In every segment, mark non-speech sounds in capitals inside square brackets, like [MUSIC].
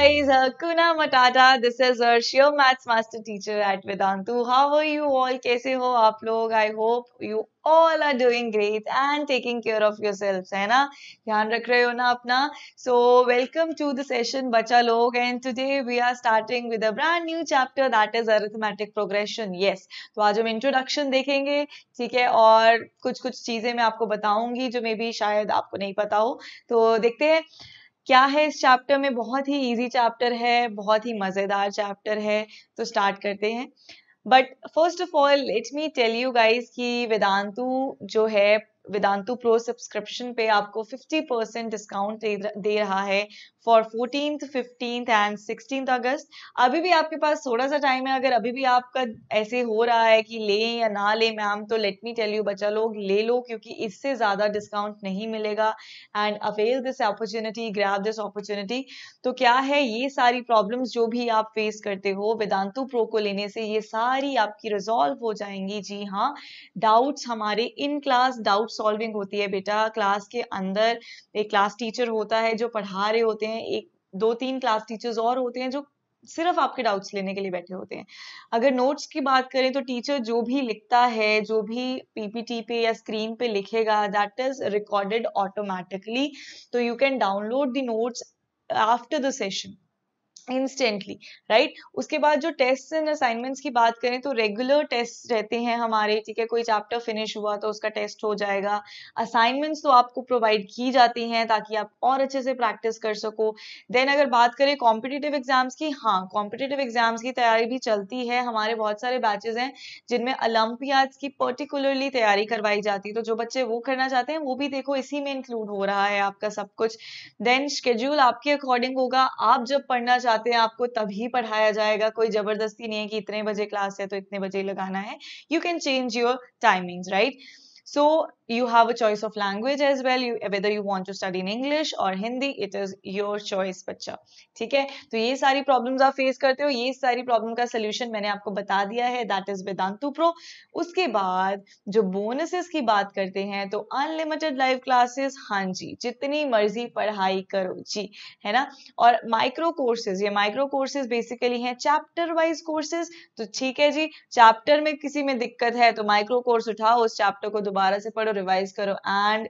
guys, Hakuna Matata. This is Arshio Maths Master Teacher at Vedantu. How are you all? कैसे हो आप लोग? I hope you all are doing great and taking care of yourselves. है ना? ध्यान रख रहे हो ना अपना? So welcome to the session बच्चा लोग and today we are starting with a brand new chapter that is arithmetic progression. Yes. तो आज हम introduction देखेंगे, ठीक है? और कुछ कुछ चीजें मैं आपको बताऊंगी जो maybe भी शायद आपको नहीं पता हो. तो देखते हैं. क्या है इस चैप्टर में बहुत ही इजी चैप्टर है बहुत ही मज़ेदार चैप्टर है तो स्टार्ट करते हैं but first of all let me tell you guys कि वेदांतु जो है वेदांतु प्रो सब्सक्रिप्शन पे आपको 50 परसेंट डिस्काउंट दे रहा है for fourteen fifteen and sixteen August अभी भी आपके पास थोड़ा सा टाइम है अगर अभी भी आपका ऐसे हो रहा है कि ले या ना ले मैम तो लेट मी टेल यू बच्चा लोग ले लो क्योंकि इससे ज़्यादा डिस्काउंट नहीं मिलेगा and avail this opportunity grab this opportunity तो क्या है ये सारी प्रॉब्लम जो भी आप फेस करते हो वेदांतु प्रो को लेने से ये सारी आपकी रिजॉल्व हो जाएंगी जी हाँ डाउट्स हमारे इन क्लास डाउट्स सॉल्विंग होती है बेटा क्लास के अंदर एक क्लास टीचर होता है जो पढ़ा रहे होते हैं एक दो तीन क्लास टीचर्स और होते हैं जो सिर्फ आपके डाउट्स लेने के लिए बैठे होते हैं अगर नोट्स की बात करें तो टीचर जो भी लिखता है जो भी पीपीटी पे या स्क्रीन पे लिखेगा दैट इज रिकॉर्डेड ऑटोमेटिकली तो you can download the notes after the session instantly right उसके बाद जो टेस्ट एंड असाइनमेंट्स की बात करें तो रेगुलर टेस्ट रहते हैं हमारे ठीक है कोई चैप्टर फिनिश हुआ तो उसका टेस्ट हो जाएगा असाइनमेंट्स तो आपको प्रोवाइड की जाती हैं ताकि आप और अच्छे से प्रैक्टिस कर सको देन अगर बात करें कॉम्पिटिटिव एग्जाम्स की हाँ कॉम्पिटिटिव एग्जाम्स की तैयारी भी चलती है हमारे बहुत सारे बैचेज हैं जिनमें ओलंपियाड्स की पर्टिकुलरली तैयारी करवाई जाती है तो जो बच्चे वो करना चाहते हैं वो भी देखो इसी में इंक्लूड हो रहा है आपका सब कुछ देन शेड्यूल आपके अकॉर्डिंग होगा आप जब पढ़ना चाहते हैं आपको तभी पढ़ाया जाएगा कोई जबरदस्ती नहीं है कि इतने बजे क्लास है तो इतने बजे लगाना है you can change your timings right So you have a choice of language as well. You, whether you want to study in English or Hindi, it is your choice, bachcha theek hai to ye sari problems aap face karte ho ye sari problem ka solution maine aapko bata diya hai that is vedantu pro. uske baad jo bonuses ki baat karte hain to unlimited live classes haan ji jitni marzi padhai karo ji hai na aur micro courses ye micro courses basically hain chapter wise courses to theek hai ji chapter mein kisi mein dikkat hai to micro course uthao us chapter ko दोबारा से पढ़ो revise करो and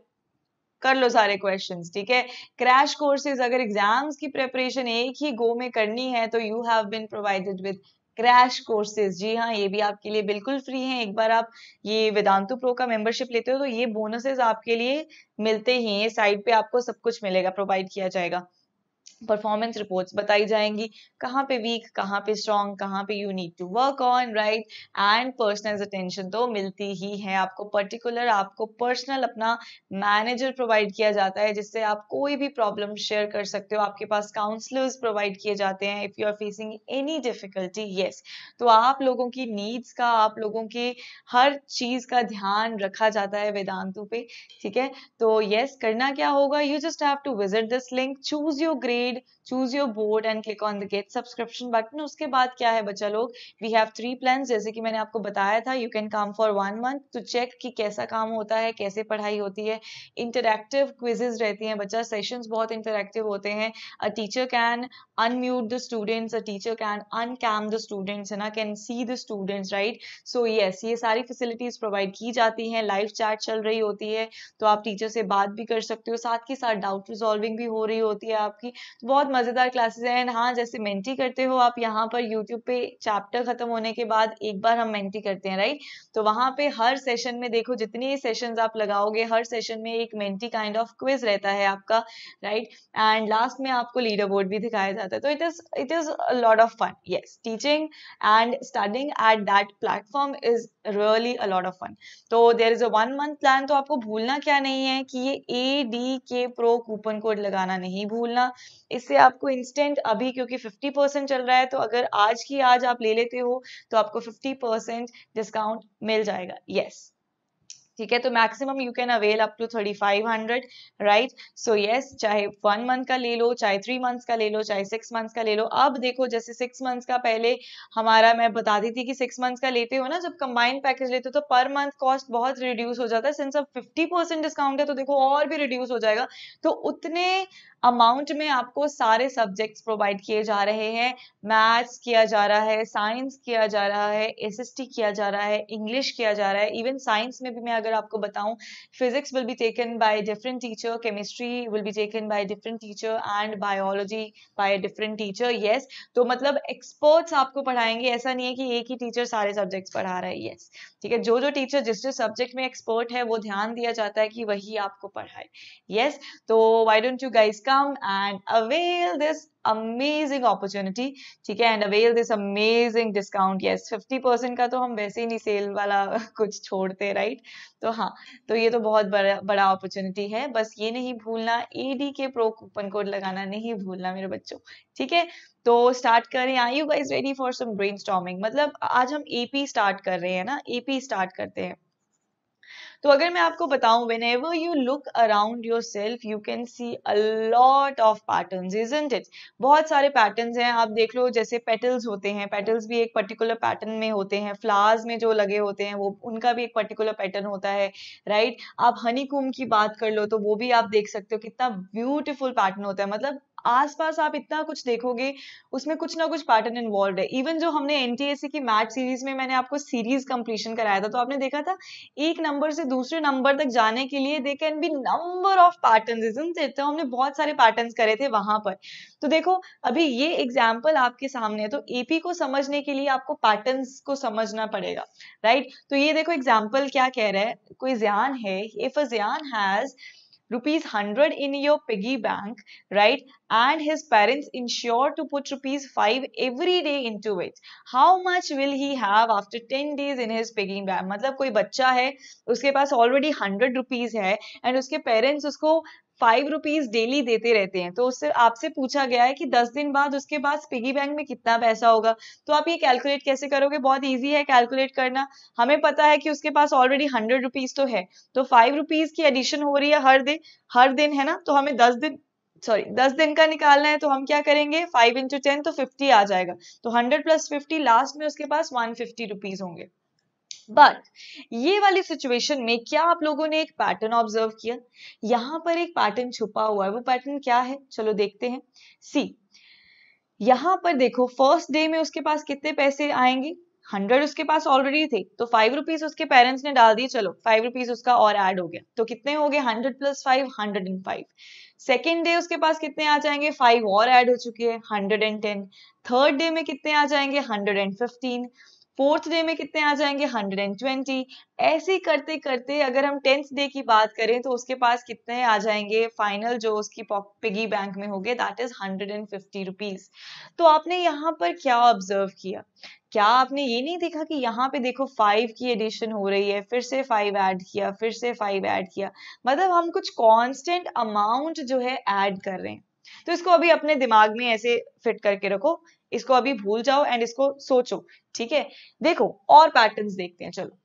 कर लो सारे questions ठीक है crash courses अगर exams की प्रिपरेशन एक ही गो में करनी है तो you have been provided with crash courses जी हाँ ये भी आपके लिए बिल्कुल फ्री है एक बार आप ये वेदांतु प्रो का मेंबरशिप लेते हो तो ये बोनसेस आपके लिए मिलते ही हैं साइड पे आपको सब कुछ मिलेगा प्रोवाइड किया जाएगा परफॉर्मेंस रिपोर्ट्स बताई जाएंगी कहाँ पे वीक कहाँ पे स्ट्रॉन्ग कहाँ पे you need to work on right and personal attention तो मिलती ही है आपको पर्टिकुलर आपको पर्सनल अपना मैनेजर प्रोवाइड किया जाता है जिससे आप कोई भी प्रॉब्लम शेयर कर सकते हो आपके पास काउंसलर्स प्रोवाइड किए जाते हैं if you are facing any difficulty yes तो आप लोगों की नीड्स का आप लोगों के हर चीज़ का ध्यान रखा जाता है वेदांतों पे ठीक है तो येस yes, करना क्या होगा you just have to visit this link choose your grade paid choose your board and click on the get subscription button उसके बाद क्या है बच्चा लोग we have three plans जैसे कि मैंने आपको बताया था you can come for one month to check कि कैसा काम होता है कैसे पढ़ाई होती है interactive quizzes रहती हैं बच्चा sessions बहुत interactive होते हैं a teacher can unmute the students a teacher can uncam the students है ना can see the students right so yes ये सारी facilities provide की जाती हैं live chat चल रही होती है तो आप टीचर से बात भी कर सकते हो साथ के साथ डाउट रिजॉल्विंग भी हो रही होती है आपकी बहुत मज़ेदार क्लासेस हैं एंड हाँ जैसे मेंटी करते हो आप यहाँ पर यूट्यूब पे चैप्टर खत्म होने के बाद एक बार हम मेंटी करते हैं राइट तो वहां पे हर सेशन में देखो जितने सेशन आप लगाओगे हर सेशन में एक मेंटी काइंड ऑफ क्विज रहता है आपका राइट एंड लास्ट में आपको लीडर बोर्ड भी दिखाया जाता है तो it is it is lot of fun ये teaching and studying at that platform is really a of fun तो there is a one month plan तो आपको भूलना क्या नहीं है कि ये A D K pro coupon code लगाना नहीं भूलना इससे आपको इंस्टेंट अभी क्योंकि 50 परसेंट चल रहा है तो अगर आज की आज आप ले लेते हो तो आपको 50 परसेंट डिस्काउंट मिल जाएगा यस yes. ठीक है तो maximum you can avail up to thirty five hundred right so yes चाहे वन मंथ का ले लो चाहे थ्री मंथ्स का ले लो चाहे सिक्स मंथ्स का ले लो अब देखो जैसे सिक्स मंथ्स का पहले हमारा मैं बताती थी कि सिक्स मंथ्स का लेते हो ना जब कंबाइंड पैकेज लेते हो तो पर मंथ कॉस्ट बहुत रिड्यूस हो जाता है सिंस अब फिफ्टी डिस्काउंट है तो देखो और भी रिड्यूस हो जाएगा तो उतने अमाउंट में आपको सारे सब्जेक्ट्स प्रोवाइड किए जा रहे हैं मैथ्स किया जा रहा है साइंस किया जा रहा है एस किया जा रहा है इंग्लिश किया जा रहा है इवन साइंस में भी मैं अगर आपको बताऊं physics will be taken by different teacher chemistry will be taken by different teacher and biology by different teacher yes तो मतलब एक्सपर्ट्स आपको पढ़ाएंगे ऐसा नहीं है कि एक ही टीचर सारे सब्जेक्ट्स पढ़ा रहा है येस ठीक है जो जो टीचर जिस जो सब्जेक्ट में एक्सपर्ट है वो ध्यान दिया जाता है कि वही आपको पढ़ाए येस तो वाई डोंट यू का come and avail this amazing opportunity ठीक है and avail this amazing discount yes 50% का तो हम वैसे ही नहीं सेल वाला [LAUGHS] कुछ छोड़ते राइट right? तो हाँ तो ये तो बहुत बड़ा बड़ा अपॉर्चुनिटी है बस ये नहीं भूलना एडी के प्रो कूपन कोड लगाना नहीं भूलना मेरे बच्चों ठीक है तो स्टार्ट करें I you guys ready for some brain मतलब आज हम एपी स्टार्ट कर रहे हैं ना एपी स्टार्ट करते हैं तो अगर मैं आपको बताऊं whenever you look around yourself you can see a lot of pattern is it बहुत सारे पैटर्न हैं आप देख लो जैसे पेटल्स होते हैं पेटल्स भी एक पर्टिकुलर पैटर्न में होते हैं फ्लावर्स में जो लगे होते हैं वो उनका भी एक पर्टिकुलर पैटर्न होता है राइट right? आप हनी की बात कर लो तो वो भी आप देख सकते हो कितना ब्यूटिफुल पैटर्न होता है मतलब आसपास आप इतना कुछ देखोगे उसमें कुछ ना कुछ पैटर्न इन्वॉल्व है इवन जो हमने एनटीएसी की मैथ सीरीज में मैंने आपको सीरीज कंप्लीशन कराया था तो आपने देखा था एक नंबर से दूसरे नंबर तक जाने के लिए they can be number of pattern इजन तो हमने बहुत सारे पैटर्न करे थे वहां पर तो देखो अभी ये एग्जाम्पल आपके सामने है तो एपी को समझने के लिए आपको पैटर्न को समझना पड़ेगा राइट right? तो ये देखो एग्जाम्पल क्या कह रहा है कोई ज्ञान है if a Gyan has rupees hundred in your piggy bank right and his parents ensure to put rupees 5 every day into it how much will he have after 10 days in his piggy bank मतलब कोई बच्चा है उसके पास already hundred rupees है and उसके parents उसको five rupees daily देते रहते हैं तो उससे आपसे पूछा गया है कि दस दिन बाद उसके पास पिगी बैंक में कितना पैसा होगा तो आप ये कैलकुलेट कैसे करोगे बहुत ईजी है कैलकुलेट करना हमें पता है कि उसके पास ऑलरेडी हंड्रेड रुपीज तो है तो फाइव रुपीज की एडिशन हो रही है हर दिन हर दिन है ना तो हमें दस दिन सॉरी दस दिन का निकालना है तो हम क्या करेंगे फाइव इंटू टेन तो फिफ्टी आ जाएगा तो हंड्रेड प्लस फिफ्टी लास्ट में उसके पास वन फिफ्टी रुपीज होंगे बट ये वाली सिचुएशन में क्या आप लोगों ने एक पैटर्न ऑब्जर्व किया यहां पर एक पैटर्न छुपा हुआ है वो पैटर्न क्या है चलो देखते हैं सी यहां पर देखो फर्स्ट डे में उसके पास कितने पैसे आएंगे हंड्रेड उसके पास ऑलरेडी थे तो फाइव रुपीज उसके पेरेंट्स ने डाल दिए चलो फाइव रुपीज उसका और एड हो गया तो कितने हो गए hundred plus five hundred and five second day उसके पास कितने आ जाएंगे फाइव और ऐड हो चुके हैं hundred and ten third day में कितने आ जाएंगे hundred and fifteen fourth day में कितने आ जाएंगे 120 ऐसे करते करते अगर हम टेंथ डे की बात करें तो उसके पास कितने आ जाएंगे फाइनल जो उसकी पिगी बैंक में होंगे that is hundred and fifty तो आपने यहाँ पर क्या ऑब्जर्व किया क्या आपने ये नहीं देखा कि यहाँ पे देखो फाइव की एडिशन हो रही है फिर से फाइव ऐड किया फिर से फाइव ऐड किया मतलब हम कुछ कॉन्स्टेंट अमाउंट जो है ऐड कर रहे हैं तो इसको अभी अपने दिमाग में ऐसे फिट करके रखो इसको अभी भूल जाओ एंड इसको सोचो ठीक है देखो और पैटर्न देखते हैं चलो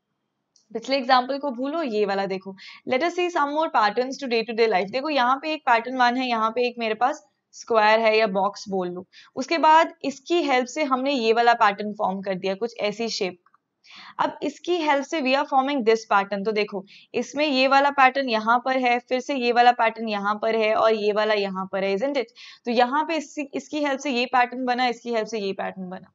पिछले एग्जाम्पल को भूलो ये वाला देखो let us see some more patterns to day to day life देखो यहाँ पे एक पैटर्न वन है यहाँ पे एक मेरे पास स्क्वायर है या बॉक्स बोल लो उसके बाद इसकी हेल्प से हमने ये वाला पैटर्न फॉर्म कर दिया कुछ ऐसी शेप अब इसकी हेल्प से we are forming this pattern तो देखो इसमें ये वाला पैटर्न यहाँ पर है फिर से ये वाला पैटर्न यहाँ पर है और ये वाला यहाँ पर है इट तो यहाँ पे इसकी हेल्प से ये पैटर्न बना इसकी हेल्प से ये पैटर्न बना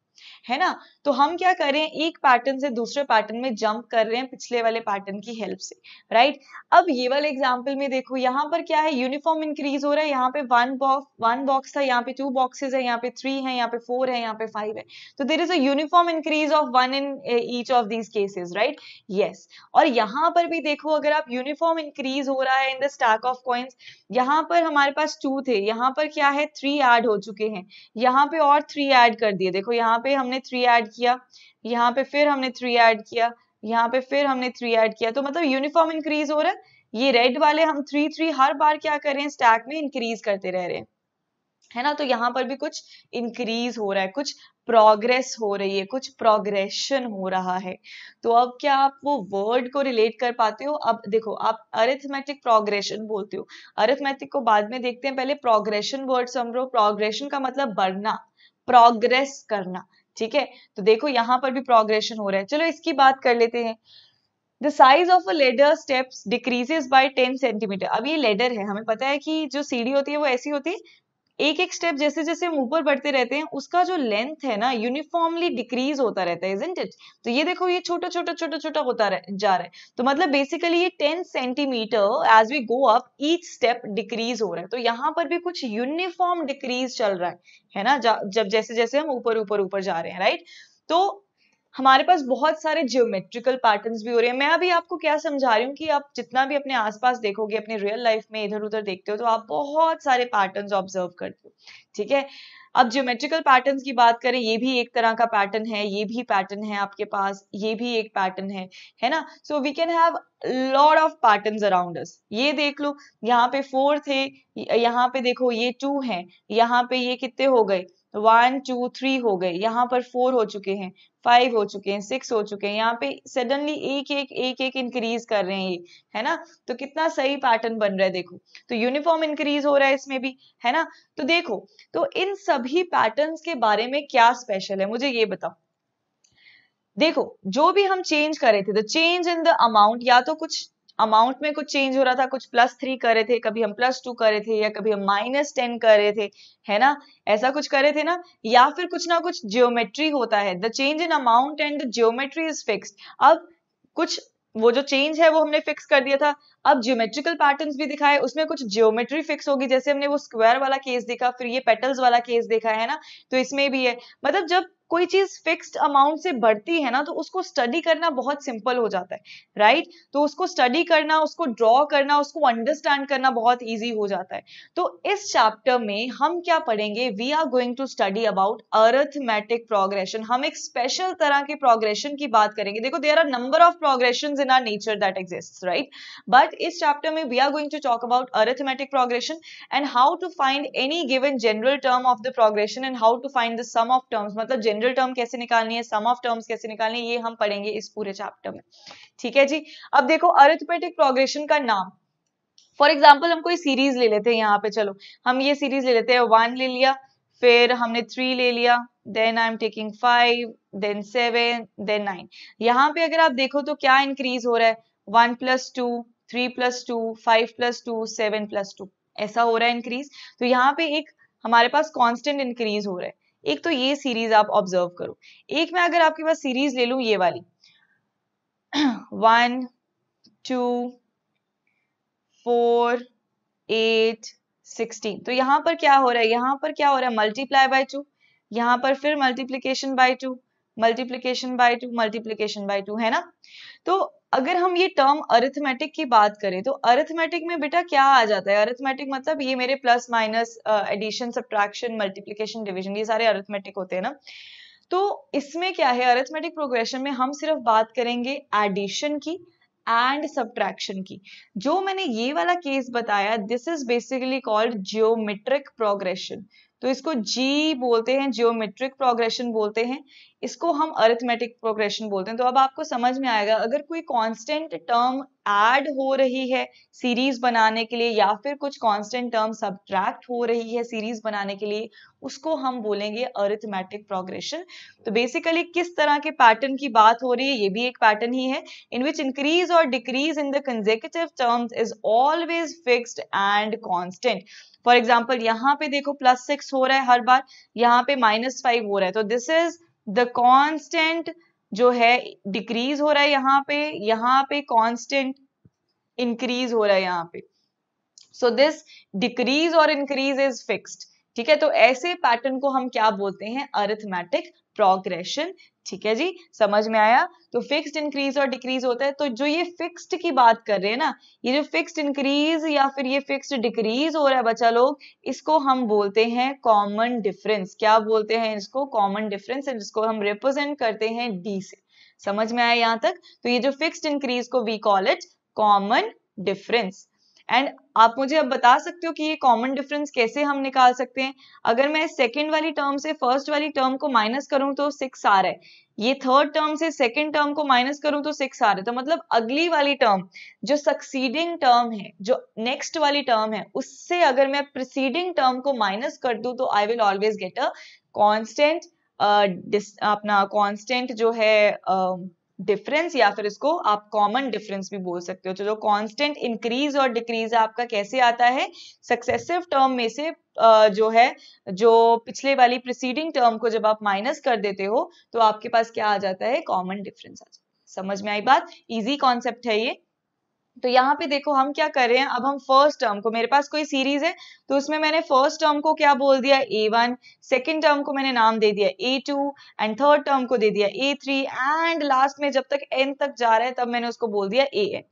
है ना तो हम क्या करें एक पैटर्न से दूसरे पैटर्न में जंप कर रहे हैं पिछले वाले पैटर्न की हेल्प से राइट अब ये वाले एग्जाम्पल में देखो यहाँ पर क्या है यूनिफॉर्म इंक्रीज हो रहा है यहाँ पे वन बॉक्स वन बॉक्स था यहाँ पे टू बॉक्सेज है यहाँ पे थ्री है यहाँ पे फोर है यहाँ पे फाइव है तो there is a form uniform increase of one in each of these cases right yes और यहाँ पर भी देखो अगर आप यूनिफॉर्म इंक्रीज हो रहा है in the stack of coins यहाँ पर हमारे पास टू थे यहाँ पर क्या है थ्री एड हो चुके हैं यहाँ पे और थ्री एड कर दिए देखो यहाँ पे पे हमने थ्री ऐड किया यहाँ पे फिर हमने थ्री ऐड किया यहाँ पे फिर हमने थ्री ऐड किया तो मतलब यूनिफॉर्म इंक्रीज हो रहा है ये रेड वाले हम थ्री थ्री हर बार क्या कर रहे हैं स्टैक में इंक्रीज करते रह रहे हैं है ना तो यहाँ पर भी कुछ इंक्रीज हो रहा है कुछ प्रोग्रेस हो रही है कुछ प्रोग्रेशन हो रहा है तो अब क्या आप वो वर्ड को रिलेट कर पाते हो अब देखो आप अरिथमेटिक प्रोग्रेशन बोलते हो अरिथमेटिक को बाद में देखते हैं पहले प्रोग्रेशन वर्ड समझो प्रोग्रेशन का मतलब बढ़ना प्रोग्रेस करना ठीक है तो देखो यहाँ पर भी प्रोग्रेशन हो रहा है चलो इसकी बात कर लेते हैं the size of a ladder steps decreases by ten centimetre अब ये लेडर है हमें पता है कि जो सीढ़ी होती है वो ऐसी होती है एक एक स्टेप जैसे जैसे हम ऊपर बढ़ते रहते हैं उसका जो लेंथ है ना यूनिफॉर्मली डिक्रीज होता रहता है इट तो ये देखो ये छोटा छोटा छोटा छोटा होता रह, जा रहा है तो मतलब बेसिकली ये ten centimetre as we go up each step decrease हो रहा है तो यहाँ पर भी कुछ यूनिफॉर्म डिक्रीज चल रहा है है ना जब जैसे जैसे हम ऊपर ऊपर ऊपर जा रहे हैं राइट तो हमारे पास बहुत सारे जियोमेट्रिकल पैटर्न्स भी हो रहे हैं मैं अभी आपको क्या समझा रही हूँ कि आप जितना भी अपने आसपास देखोगे अपने रियल लाइफ में इधर उधर देखते हो तो आप बहुत सारे पैटर्न्स ऑब्जर्व करते हो ठीक है अब ज्योमेट्रिकल पैटर्न की बात करें ये भी एक तरह का पैटर्न है ये भी पैटर्न है आपके पास ये भी एक पैटर्न है है ना so we can have lot of pattern around ये देख लो यहाँ पे फोर थे यहाँ पे देखो ये टू है यहाँ पे ये कितने हो गए वन टू थ्री हो गए यहाँ पर फोर हो चुके हैं फाइव हो चुके हैं सिक्स हो चुके हैं यहाँ पे सडनली एक एक एक एक इंक्रीज कर रहे हैं ये है ना तो कितना सही पैटर्न बन रहा है देखो तो यूनिफॉर्म इंक्रीज हो रहा है इसमें भी है ना तो देखो तो इन सभी पैटर्न के बारे में क्या स्पेशल है मुझे ये बताओ देखो जो भी हम चेंज कर रहे थे the change in the amount या तो कुछ अमाउंट में कुछ चेंज हो रहा था कुछ प्लस थ्री करे थे कभी हम प्लस टू करे थे या कभी हम माइनस टेन करे थे है ना ऐसा कुछ करे थे ना या फिर कुछ ना कुछ जियोमेट्री होता है the change in amount and the geometry is fix अब कुछ वो जो चेंज है वो हमने फिक्स कर दिया था अब ज्योमेट्रिकल पैटर्न्स भी दिखाए उसमें कुछ ज्योमेट्री फिक्स होगी जैसे हमने वो स्क्वायर वाला केस देखा फिर ये पेटल्स वाला केस देखा है ना तो इसमें भी है मतलब जब कोई चीज फिक्स्ड अमाउंट से बढ़ती है ना तो उसको स्टडी करना बहुत सिंपल हो जाता है राइट right? तो उसको स्टडी करना उसको ड्रॉ करना उसको अंडरस्टैंड करना बहुत ईजी हो जाता है तो इस चैप्टर में हम क्या पढ़ेंगे we are going to study about arithmetic progression हम एक स्पेशल तरह के प्रोग्रेशन की बात करेंगे देखो there are number of progression in our nature that exist right but इस चैप्टर में we are going to talk about arithmetic progression and how to find any given general term of the progression and how to find the sum of terms मतलब general general term कैसे निकालनी है सम of terms कैसे निकालनी है ये हम पढ़ेंगे इस पूरे चैप्टर में ठीक है जी अब देखो अरिथमेटिक प्रोग्रेशन का नाम फॉर एग्जाम्पल हम कोई सीरीज ले लेते हैं यहाँ पे चलो हम ये सीरीज ले लेते हैं वन ले लिया फिर हमने थ्री ले लिया then I am taking five then seven then nine यहाँ पे अगर आप देखो तो क्या इंक्रीज हो रहा है one plus two three plus two five plus two seven plus two ऐसा हो रहा है इंक्रीज तो यहाँ पे एक हमारे पास कांस्टेंट इंक्रीज हो रहा है एक तो ये सीरीज आप ऑब्जर्व करो एक मैं अगर आपके पास सीरीज ले लू ये वाली one two four eight sixteen तो यहां पर क्या हो रहा है यहां पर क्या हो रहा है मल्टीप्लाई बाय टू यहां पर फिर multiplication by two multiplication by two multiplication by two है ना तो अगर हम ये टर्म अरिथमेटिक की बात करें तो अरिथमेटिक में बेटा क्या आ जाता है अरिथमेटिक मतलब ये मेरे plus minus addition subtraction multiplication division ये सारे अरिथमेटिक होते हैं ना तो इसमें क्या है अरिथमेटिक प्रोग्रेशन में हम सिर्फ बात करेंगे एडिशन की एंड सब्ट्रैक्शन की जो मैंने ये वाला केस बताया this is basically called geometric progression तो इसको जी बोलते हैं जियोमेट्रिक प्रोग्रेशन बोलते हैं इसको हम अरिथमेटिक प्रोग्रेशन बोलते हैं तो अब आपको समझ में आएगा अगर कोई कांस्टेंट टर्म एड हो रही है सीरीज बनाने के लिए या फिर कुछ कॉन्स्टेंट टर्म सब्ट्रैक्ट हो रही है सीरीज बनाने के लिए उसको हम बोलेंगे अरिथमेटिक प्रोग्रेशन तो बेसिकली किस तरह के पैटर्न की बात हो रही है ये भी एक पैटर्न ही है इन विच इंक्रीज और decrease in the consecutive terms is always fixed and constant for example यहाँ पे देखो प्लस सिक्स हो रहा है हर बार यहाँ पे माइनस फाइव हो रहा है तो दिस इज द कॉन्स्टेंट जो है डिक्रीज हो रहा है यहाँ पे यहाँ पे कांस्टेंट इंक्रीज हो रहा है यहाँ पे सो दिस डिक्रीज और इंक्रीज इज फिक्स्ड ठीक है तो ऐसे पैटर्न को हम क्या बोलते हैं अरिथमेटिक प्रोग्रेशन ठीक है जी समझ में आया तो फिक्स्ड इंक्रीज और डिक्रीज होता है तो जो ये फिक्स्ड की बात कर रहे हैं ना ये जो फिक्स्ड इंक्रीज या फिर ये फिक्स्ड डिक्रीज हो रहा है बच्चा लोग इसको हम बोलते हैं कॉमन डिफरेंस क्या बोलते हैं इसको कॉमन डिफरेंस जिसको हम रिप्रेजेंट करते हैं डी से समझ में आया यहाँ तक तो ये जो फिक्स्ड इंक्रीज को we call it common difference and आप मुझे अब बता सकते हो कि ये कॉमन डिफरेंस कैसे हम निकाल सकते हैं अगर मैं सेकेंड वाली टर्म से फर्स्ट वाली टर्म को माइनस करूं तो सिक्स आ रहा है ये थर्ड टर्म से सेकेंड टर्म को माइनस करूं तो सिक्स आ रहा है तो मतलब अगली वाली टर्म जो सक्सीडिंग टर्म है जो नेक्स्ट वाली टर्म है उससे अगर मैं प्रिसीडिंग टर्म को माइनस कर दू तो I will always get a constant अपना कॉन्स्टेंट जो है uh, डिफरेंस या फिर इसको आप कॉमन डिफरेंस भी बोल सकते हो तो जो कांस्टेंट इंक्रीज और डिक्रीज आपका कैसे आता है सक्सेसिव टर्म में से जो है जो पिछले वाली प्रिसीडिंग टर्म को जब आप माइनस कर देते हो तो आपके पास क्या आ जाता है कॉमन डिफरेंस आ जाता है समझ में आई बात इजी कॉन्सेप्ट है ये तो यहाँ पे देखो हम क्या कर रहे हैं अब हम फर्स्ट टर्म को मेरे पास कोई सीरीज है तो उसमें मैंने फर्स्ट टर्म को क्या बोल दिया ए वन सेकेंड टर्म को मैंने नाम दे दिया A two and third term को दे दिया ए थ्री एंड लास्ट में जब तक एन तक जा रहा है तब मैंने उसको बोल दिया ए एन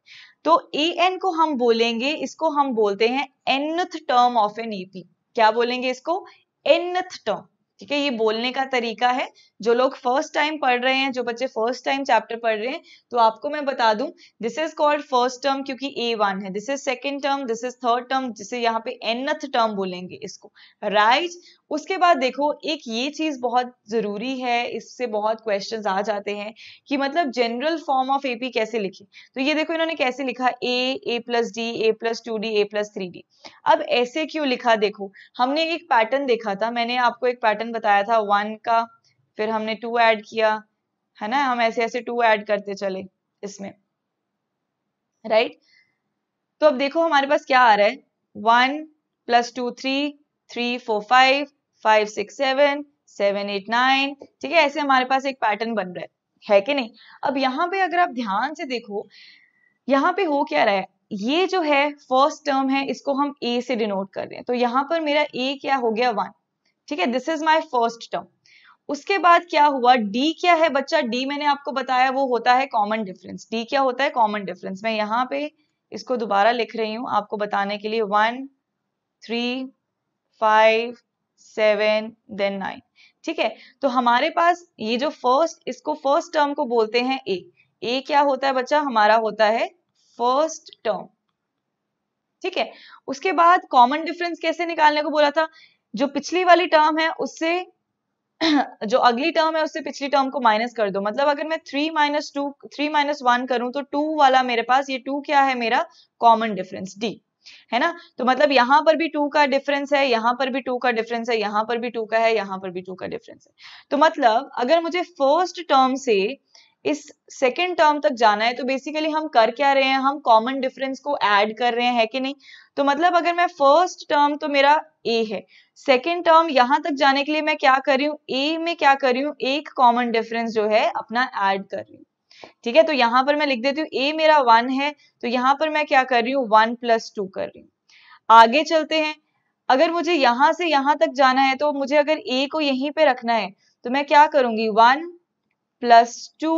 तो ए एन को हम बोलेंगे इसको हम बोलते हैं nth term of an AP क्या बोलेंगे इसको एनथ टर्म ठीक है ये बोलने का तरीका है जो लोग फर्स्ट टाइम पढ़ रहे हैं जो बच्चे फर्स्ट टाइम चैप्टर पढ़ रहे हैं तो आपको मैं बता दूं this is called first term क्योंकि ए वन है this is second term this is third term जिसे यहाँ पे एनथ टर्म बोलेंगे इसको राइट right? उसके बाद देखो एक ये चीज बहुत जरूरी है इससे बहुत क्वेश्चन आ जाते हैं कि मतलब जनरल फॉर्म ऑफ एपी कैसे लिखे तो ये देखो इन्होंने कैसे लिखा A A plus D A plus two D A plus three D अब ऐसे क्यों लिखा देखो हमने एक पैटर्न देखा था मैंने आपको एक पैटर्न सेवन बताया था वन का फिर हमने टू ऐड किया है ना हम ऐसे ऐसे टू ऐड करते चले इसमें राइट right? तो अब देखो हमारे पास क्या आ रहा है one plus two three three four five five six seven seven eight nine ठीक है ऐसे हमारे पास एक पैटर्न बन रहा है है कि नहीं अब यहाँ पे अगर आप ध्यान से देखो यहाँ पे हो क्या रहा है ये जो है फर्स्ट टर्म है इसको हम ए से डिनोट कर रहे हैं तो यहाँ पर मेरा ए क्या हो गया वन ठीक है this is my first term उसके बाद क्या हुआ डी क्या है बच्चा डी मैंने आपको बताया वो होता है कॉमन डिफरेंस डी क्या होता है कॉमन डिफरेंस मैं यहाँ पे इसको दोबारा लिख रही हूँ आपको बताने के लिए one three five seven then nine ठीक है तो हमारे पास ये जो फर्स्ट इसको फर्स्ट टर्म को बोलते हैं ए ए क्या होता है बच्चा हमारा होता है फर्स्ट टर्म ठीक है उसके बाद कॉमन डिफरेंस कैसे निकालने को बोला था जो पिछली वाली टर्म है उससे [CLEARS THROAT] जो अगली टर्म है उससे पिछली टर्म को माइनस कर दो मतलब अगर मैं three minus two three minus one करूं तो टू वाला मेरे पास ये टू क्या है मेरा कॉमन डिफरेंस डी है ना तो मतलब यहां पर भी टू का डिफरेंस है यहां पर भी टू का डिफरेंस है यहां पर भी टू का है यहां पर भी टू का डिफरेंस है तो मतलब अगर मुझे फर्स्ट टर्म से इस सेकेंड टर्म तक जाना है तो बेसिकली हम कर क्या रहे हैं हम कॉमन डिफरेंस को एड कर रहे हैं है कि नहीं तो मतलब अगर मैं फर्स्ट टर्म तो मेरा ए है सेकेंड टर्म यहां तक जाने के लिए मैं क्या कर रही हूँ ए में क्या कर रही हूँ एक कॉमन डिफरेंस जो है अपना एड कर रही हूँ ठीक है तो यहाँ पर मैं लिख देती हूँ ए मेरा वन है तो यहाँ पर मैं क्या कर रही हूँ वन प्लस टू कर रही हूँ आगे चलते हैं अगर मुझे यहां से यहाँ तक जाना है तो मुझे अगर ए को यहीं पे रखना है तो मैं क्या करूंगी one plus two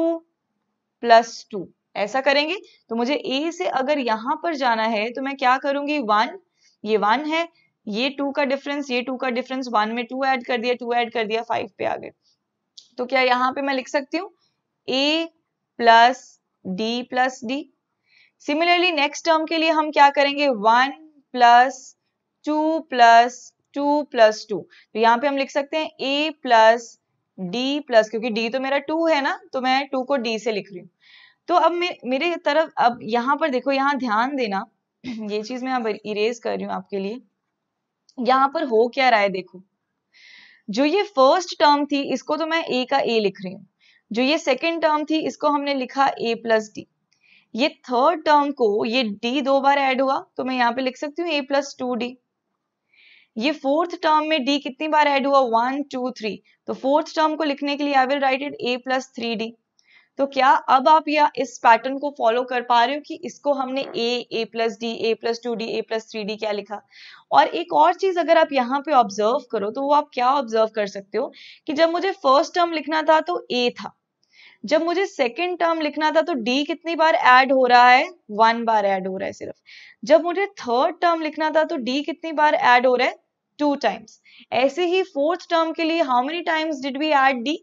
plus two ऐसा करेंगे तो मुझे ए से अगर यहां पर जाना है तो मैं क्या करूंगी वन ये वन है ये टू का डिफरेंस ये टू का डिफरेंस वन में टू ऐड कर दिया टू ऐड कर दिया फाइव पे आ गए तो क्या यहां पे मैं लिख सकती हूँ A plus D plus D similarly next term के लिए हम क्या करेंगे one plus two plus two plus two तो यहाँ पे हम लिख सकते हैं ए प्लस डी प्लस क्योंकि डी तो मेरा टू है ना तो मैं टू को डी से लिख रही हूँ तो अब मे, मेरे तरफ अब यहाँ पर देखो यहाँ ध्यान देना ये चीज मैं अब इरेज कर रही हूँ आपके लिए यहाँ पर हो क्या रहा है देखो जो ये फर्स्ट टर्म थी इसको तो मैं ए का ए लिख रही हूँ जो ये सेकेंड टर्म थी इसको हमने लिखा ए प्लस डी ये थर्ड टर्म को ये डी दो बार ऐड हुआ तो मैं यहाँ पे लिख सकती हूँ ए प्लस टू डी ये फोर्थ टर्म में डी कितनी बार ऐड हुआ वन टू थ्री तो फोर्थ टर्म को लिखने के लिए I will write it A plus three D तो क्या अब आप या इस पैटर्न को फॉलो कर पा रहे हो कि इसको हमने A A plus D A plus two D A plus three D क्या लिखा और एक और चीज अगर आप यहाँ पे ऑब्जर्व करो तो वो आप क्या ऑब्जर्व कर सकते हो कि जब मुझे फर्स्ट टर्म लिखना था तो ए था जब मुझे सेकेंड टर्म लिखना था तो डी कितनी बार एड हो रहा है वन बार एड हो रहा है सिर्फ जब मुझे थर्ड टर्म लिखना था तो डी कितनी बार एड हो रहा है टू टाइम्स ऐसे ही फोर्थ टर्म के लिए how many times did we add D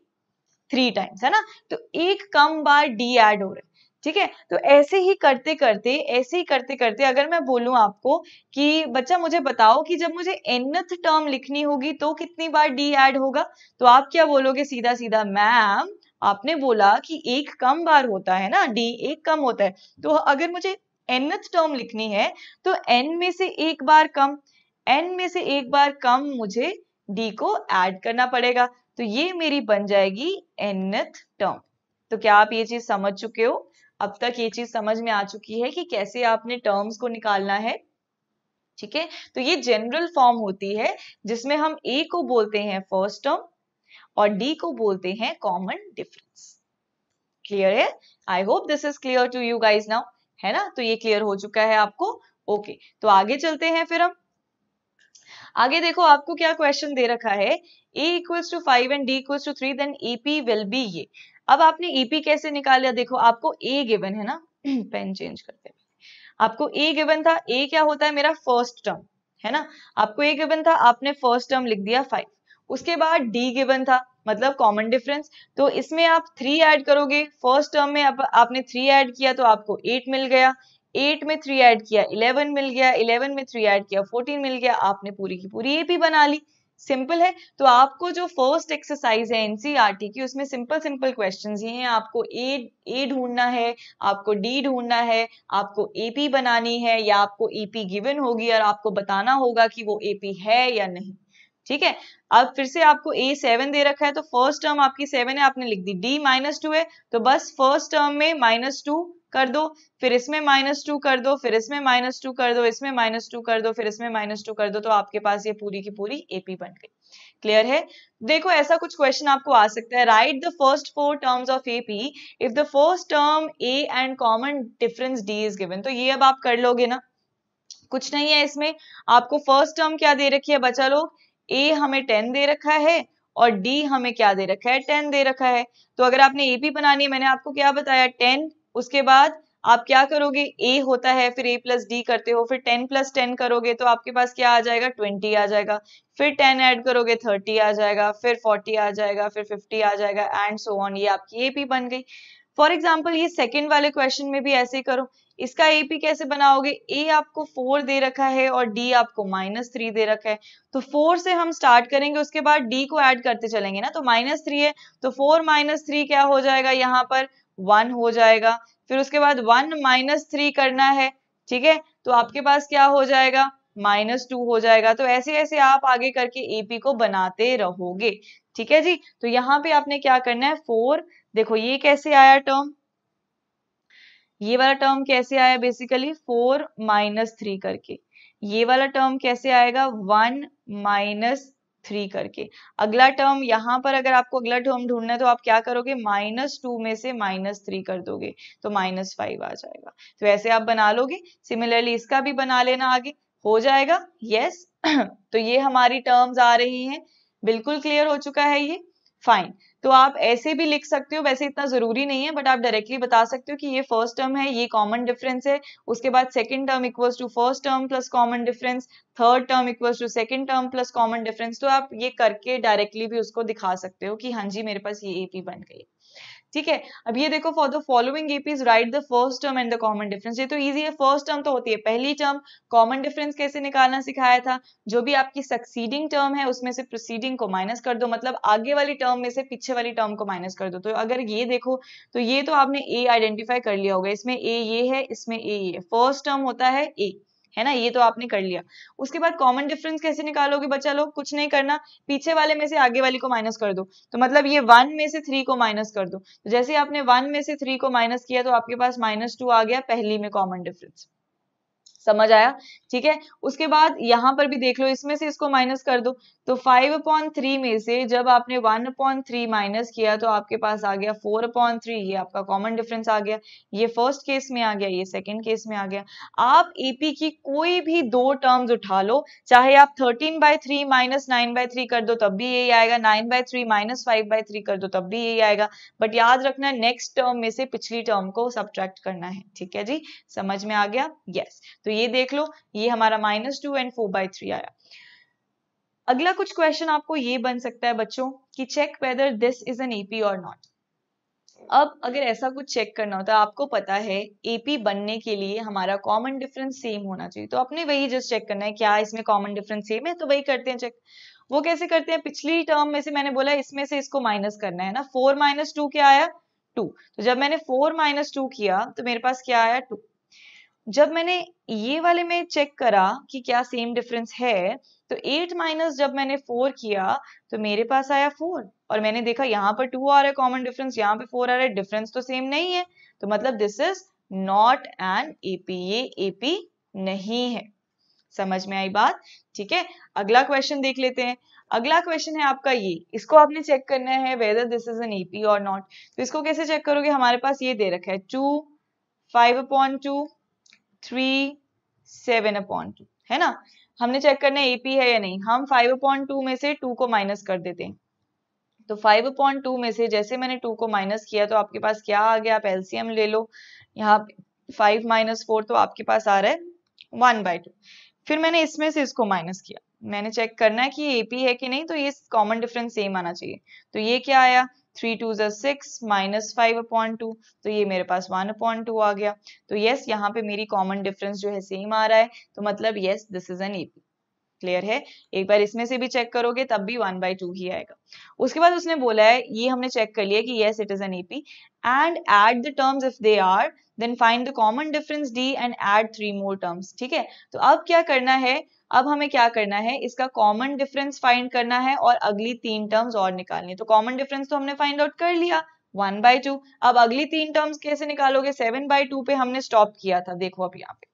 three times है ना तो एक कम बार डी एड हो रहा है ठीक है तो ऐसे ही करते करते ऐसे ही करते करते अगर मैं बोलू आपको कि बच्चा मुझे बताओ कि जब मुझे एनथ टर्म लिखनी होगी तो कितनी बार डी ऐड होगा तो आप क्या बोलोगे सीधा सीधा मैम आपने बोला कि एक कम बार होता है ना डी एक कम होता है तो अगर मुझे एनथ टर्म लिखनी है तो एन में से एक बार कम एन में से एक बार कम मुझे डी को एड करना पड़ेगा तो ये मेरी बन जाएगी एनथ टर्म तो क्या आप ये चीज समझ चुके हो अब तक ये चीज समझ में आ चुकी है कि कैसे आपने टर्म्स को निकालना है ठीक है तो ये जनरल फॉर्म होती है जिसमें हम ए को बोलते हैं फर्स्ट टर्म और डी को बोलते हैं कॉमन डिफरेंस क्लियर है I hope this is clear to you guys now है ना तो ये क्लियर हो चुका है आपको ओके okay, तो आगे चलते हैं फिर हम आगे देखो आपको क्या क्वेश्चन दे रखा है A equals to five and D equals to three then AP will be ये अब आपने एपी कैसे निकाला देखो आपको ए गिवन है ना पेन [CLEARS THROAT] चेंज करते हैं आपको ए गिवन था ए क्या होता है मेरा फर्स्ट टर्म है ना आपको ए गिवन था आपने फर्स्ट टर्म लिख दिया फाइव उसके बाद डी गिवन था मतलब कॉमन डिफरेंस तो इसमें आप थ्री ऐड करोगे फर्स्ट टर्म में आप, आपने थ्री ऐड किया तो आपको एट मिल गया एट में थ्री ऐड किया इलेवन मिल गया इलेवन में थ्री ऐड किया फोर्टीन मिल गया आपने पूरी की पूरी एपी बना ली सिंपल है तो आपको जो फर्स्ट एक्सरसाइज है एनसीईआरटी e की उसमें सिंपल सिंपल क्वेश्चन ये हैं आपको ए ए ढूंढना है आपको डी ढूंढना है आपको एपी बनानी है या आपको एपी गिवन होगी और आपको बताना होगा कि वो एपी है या नहीं ठीक है अब फिर से आपको ए सेवन दे रखा है तो फर्स्ट टर्म आपकी सेवन है आपने लिख दी डी माइनस टू है तो बस फर्स्ट टर्म में माइनस टू कर दो फिर इसमें माइनस टू कर दो फिर इसमें माइनस टू कर दो इसमें माइनस टू कर दो फिर इसमें माइनस टू कर दो तो आपके पास ये पूरी की पूरी एपी बन गई क्लियर है देखो ऐसा कुछ क्वेश्चन आपको आ सकता है write the first four terms of AP if the first term A and common difference D is given तो ये अब आप कर लोगे ना कुछ नहीं है इसमें आपको फर्स्ट टर्म क्या दे रखी है बचा लोग ए हमें टेन दे रखा है और डी हमें क्या दे रखा है टेन दे रखा है तो अगर आपने ए पी बनानी है मैंने आपको क्या बताया टेन उसके बाद आप क्या करोगे ए होता है फिर ए प्लस डी करते हो फिर टेन प्लस टेन करोगे तो आपके पास क्या आ जाएगा ट्वेंटी आ जाएगा फिर टेन ऐड करोगे थर्टी आ जाएगा फिर फोर्टी आ जाएगा फिर फिफ्टी आ जाएगा एंड सो ऑन ये आपकी ए पी बन गई फॉर एग्जाम्पल ये सेकेंड वाले क्वेश्चन में भी ऐसे ही करो इसका एपी कैसे बनाओगे ए आपको फोर दे रखा है और डी आपको माइनस थ्री दे रखा है तो फोर से हम स्टार्ट करेंगे उसके बाद डी को ऐड करते चलेंगे ना तो माइनस थ्री है तो फोर माइनस थ्री क्या हो जाएगा यहाँ पर वन हो जाएगा फिर उसके बाद वन माइनस थ्री करना है ठीक है तो आपके पास क्या हो जाएगा माइनस टू हो जाएगा तो ऐसे ऐसे आप आगे करके एपी को बनाते रहोगे ठीक है जी तो यहाँ पे आपने क्या करना है फोर देखो ये कैसे आया टर्म ये वाला टर्म कैसे आया बेसिकली फोर माइनस थ्री करके ये वाला टर्म कैसे आएगा वन माइनस थ्री करके अगला टर्म यहां पर अगर आपको अगला टर्म ढूंढना है तो आप क्या करोगे माइनस टू में से माइनस थ्री कर दोगे तो माइनस फाइव आ जाएगा तो ऐसे आप बना लोगे सिमिलरली इसका भी बना लेना आगे हो जाएगा यस yes. [CLEARS THROAT] तो ये हमारी टर्म्स आ रही हैं बिल्कुल क्लियर हो चुका है ये फाइन तो आप ऐसे भी लिख सकते हो वैसे इतना जरूरी नहीं है बट आप डायरेक्टली बता सकते हो कि ये फर्स्ट टर्म है ये कॉमन डिफरेंस है उसके बाद second term equal to first term plus common difference third term equal to second term plus common difference तो आप ये करके डायरेक्टली भी उसको दिखा सकते हो कि हाँ जी मेरे पास ये एपी बन गई ठीक है अब ये देखो for the following APs write the first term and the common difference ये तो ईजी है फर्स्ट टर्म तो होती है पहली टर्म कॉमन डिफरेंस कैसे निकालना सिखाया था जो भी आपकी सक्सीडिंग टर्म है उसमें से प्रोसीडिंग को माइनस कर दो मतलब आगे वाली टर्म में से पीछे वाली टर्म को माइनस कर दो तो अगर ये देखो तो ये तो आपने ए आइडेंटिफाई कर लिया होगा इसमें ए ये है इसमें ए ये फर्स्ट टर्म होता है ए है ना ये तो आपने कर लिया उसके बाद कॉमन डिफरेंस कैसे निकालोगे बच्चा लोग कुछ नहीं करना पीछे वाले में से आगे वाली को माइनस कर दो तो मतलब ये वन में से थ्री को माइनस कर दो तो जैसे आपने वन में से थ्री को माइनस किया तो आपके पास माइनस टू आ गया पहली में कॉमन डिफरेंस समझ आया ठीक है उसके बाद यहां पर भी देख लो इसमें से इसको माइनस कर दो तो फाइव अपॉइंट थ्री में से जब आपने वन अपॉइंट थ्री माइनस किया तो आपके पास आ गया फोर अपॉइंट थ्री ये आपका कॉमन डिफरेंस आ गया ये फर्स्ट केस में आ गया ये सेकेंड केस में आ गया आप एपी की कोई भी दो टर्म्स उठा लो चाहे आप thirteen by three minus nine by three कर दो तब भी यही आएगा nine by three minus five by three कर दो तब भी यही आएगा बट याद रखना नेक्स्ट टर्म में से पिछली टर्म को सब्ट्रैक्ट करना है ठीक है जी समझ में आ गया यस yes. तो ये देख लो ये हमारा minus two and four by three आया अगला कुछ क्वेश्चन आपको ये बन सकता है बच्चों कि check whether this is an AP और नॉट अब अगर ऐसा कुछ चेक करना होता तो है आपको पता है एपी बनने के लिए हमारा कॉमन डिफरेंस सेम होना चाहिए तो आपने वही जस्ट चेक करना है क्या इसमें कॉमन डिफरेंस सेम है तो वही करते हैं चेक वो कैसे करते हैं पिछली टर्म में से मैंने बोला इसमें से इसको माइनस करना है ना फोर माइनस टू क्या आया टू तो जब मैंने फोर माइनस टू किया तो मेरे पास क्या आया टू जब मैंने ये वाले में चेक करा कि क्या सेम डिफरेंस है तो एट माइनस जब मैंने फोर किया तो मेरे पास आया फोर और मैंने देखा यहाँ पर टू आ रहा है कॉमन डिफरेंस यहाँ पे फोर आ रहा है डिफरेंस तो सेम नहीं है तो मतलब this is not an AP ये एपी नहीं है समझ में आई बात ठीक है अगला क्वेश्चन देख लेते हैं अगला क्वेश्चन है आपका ये इसको आपने चेक करना है whether this is an AP और नॉट तो इसको कैसे चेक करोगे हमारे पास ये दे रखा है two five upon two three seven upon two है ना हमने चेक करना है एपी है या नहीं हम फाइव अपॉन टू में से टू को माइनस कर देते हैं तो फाइव अपॉन टू में से जैसे मैंने टू को माइनस किया तो आपके पास क्या आ गया आप एलसीएम ले लो यहाँ फाइव माइनस फोर तो आपके पास आ रहा है वन बाय टू फिर मैंने इसमें से इसको माइनस किया मैंने चेक करना है कि एपी है कि नहीं तो ये कॉमन डिफरेंस सेम आना चाहिए तो ये क्या आया थ्री टू जो six minus five upon two तो ये मेरे पास वन अपॉइंट टू आ गया तो यस yes, यहाँ पे मेरी कॉमन डिफरेंस जो है सेम आ रहा है तो मतलब yes this is an AP clear है एक बार इसमें से भी चेक करोगे तब भी वन बाई टू ही आएगा उसके बाद उसने बोला है ये हमने चेक कर लिया कि yes it is an AP and at the terms if they are then find the common difference D and add three more terms ठीक है तो अब क्या करना है अब हमें क्या करना है इसका कॉमन डिफरेंस फाइंड करना है और अगली तीन टर्म्स और निकालनी है तो कॉमन डिफरेंस तो हमने फाइंड आउट कर लिया वन बाय टू अब अगली तीन टर्म्स कैसे निकालोगे सेवन बाई टू पे हमने स्टॉप किया था देखो अब यहाँ पे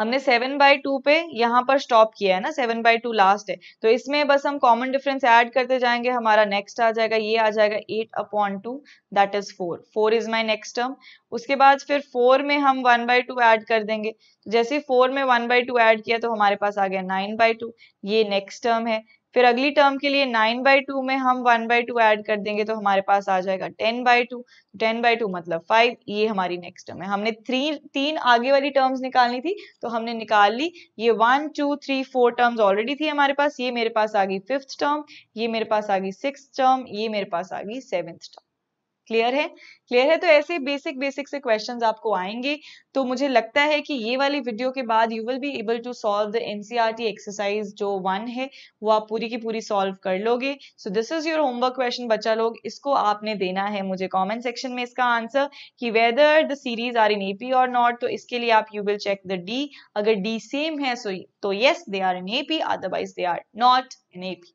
हमने सेवन बाई टू पे यहाँ पर स्टॉप किया है ना सेवन बाई टू लास्ट है तो इसमें बस हम कॉमन डिफरेंस ऐड करते जाएंगे हमारा नेक्स्ट आ जाएगा ये आ जाएगा eight upon two that is four four is my next term उसके बाद फिर फोर में हम वन बाई टू एड कर देंगे जैसे फोर में वन बाई टू एड किया तो हमारे पास आ गया नाइन बाई टू ये नेक्स्ट टर्म है फिर अगली टर्म के लिए नाइन बाई टू में हम वन बाई टू एड कर देंगे तो हमारे पास आ जाएगा ten by two ten by two मतलब फाइव ये हमारी नेक्स्ट टर्म है हमने थ्री तीन आगे वाली टर्म्स निकालनी थी तो हमने निकाल ली ये one two three four terms already थी हमारे पास ये मेरे पास आ गई फिफ्थ टर्म ये मेरे पास आ गई सिक्स टर्म ये मेरे पास आ गई सेवेंथ टर्म क्लियर है क्लियर है तो ऐसे बेसिक बेसिक से क्वेश्चंस आपको आएंगे तो मुझे लगता है कि ये वाली वीडियो के बाद you will be able to solve the NCERT exercise जो वन है वो आप पूरी की पूरी सॉल्व कर लोगे so this is your homework question बच्चा लोग इसको आपने देना है मुझे कॉमेंट सेक्शन में इसका आंसर कि whether the series are in AP और नॉट तो इसके लिए आप you will check the D अगर डी सेम है सो तो yes they are in AP otherwise they are not in AP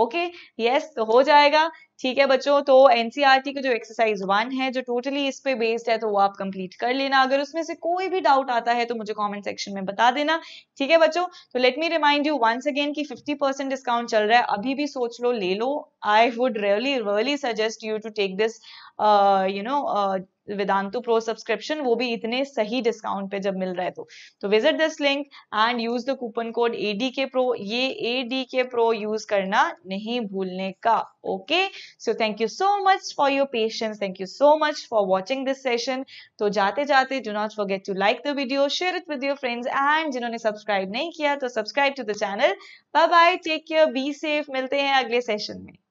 okay yes तो हो जाएगा ठीक है बच्चों तो टी e की जो एक्सरसाइज वन है जो टोटली इस पे बेस्ड है तो वो आप कंप्लीट कर लेना अगर उसमें से कोई भी डाउट आता है तो मुझे कमेंट सेक्शन में बता देना ठीक है बच्चों तो let me remind you once again कि 50 परसेंट डिस्काउंट चल रहा है अभी भी सोच लो ले लो I would really really suggest you to take this you know Vedantu pro subscription वो भी इतने सही डिस्काउंट पे जब मिल रहा है तो तो visit this link and use the coupon code A D K pro ये A D K pro use करना नहीं भूलने का okay so thank you so much for your patience thank you so much for watching this session तो जाते जाते do not forget to like the video share it with your friends and जिन्होंने subscribe नहीं किया तो subscribe to the channel bye bye take care be safe मिलते हैं अगले सेशन में